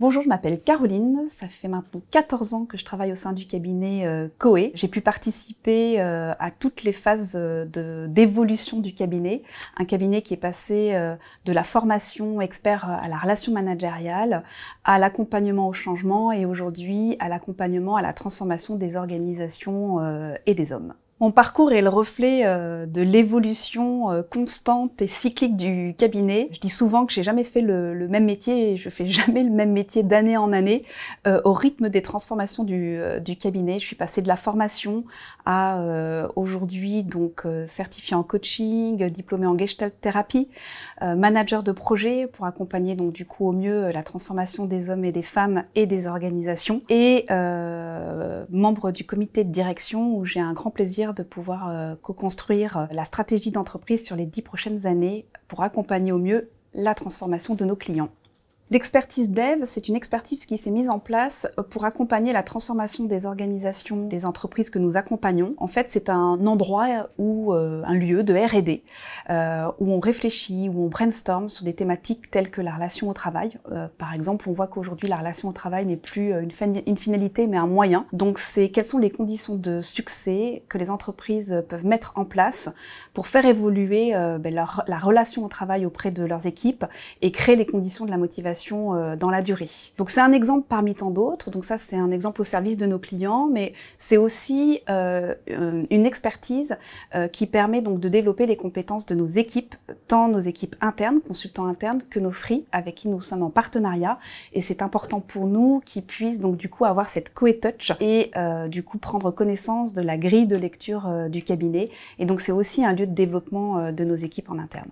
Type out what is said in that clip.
Bonjour, je m'appelle Caroline. Ça fait maintenant 14 ans que je travaille au sein du cabinet euh, COE. J'ai pu participer euh, à toutes les phases euh, d'évolution du cabinet. Un cabinet qui est passé de la formation expert à la relation managériale, à l'accompagnement au changement et aujourd'hui à l'accompagnement à la transformation des organisations et des hommes. Mon parcours est le reflet euh, de l'évolution euh, constante et cyclique du cabinet. Je dis souvent que j'ai jamais fait le, même métier et je fais jamais le même métier d'année en année euh, au rythme des transformations du, cabinet. Je suis passée de la formation à aujourd'hui donc certifiée en coaching, diplômée en gestalt thérapie, manager de projet pour accompagner donc du coup au mieux la transformation des hommes et des femmes et des organisations et membre du comité de direction où j'ai un grand plaisir de pouvoir euh, co-construire euh, la stratégie d'entreprise sur les dix prochaines années pour accompagner au mieux la transformation de nos clients. L'expertise dev, c'est une expertise qui s'est mise en place pour accompagner la transformation des organisations, des entreprises que nous accompagnons. En fait, c'est un endroit ou euh, un lieu de R&D euh, où on réfléchit, où on brainstorm sur des thématiques telles que la relation au travail. Euh, par exemple, on voit qu'aujourd'hui, la relation au travail n'est plus une, finalité, mais un moyen. Donc, c'est quelles sont les conditions de succès que les entreprises peuvent mettre en place pour faire évoluer ben, la relation au travail auprès de leurs équipes et créer les conditions de la motivation euh, dans la durée. Donc c'est un exemple parmi tant d'autres. Donc ça c'est un exemple au service de nos clients, mais c'est aussi euh, euh, une expertise qui permet donc de développer les compétences de nos équipes, tant nos équipes internes, consultants internes, que nos free avec qui nous sommes en partenariat. Et c'est important pour nous qu'ils puissent donc du coup avoir cette co-touch et du coup prendre connaissance de la grille de lecture du cabinet. Et donc c'est aussi un lieu de développement de nos équipes en interne.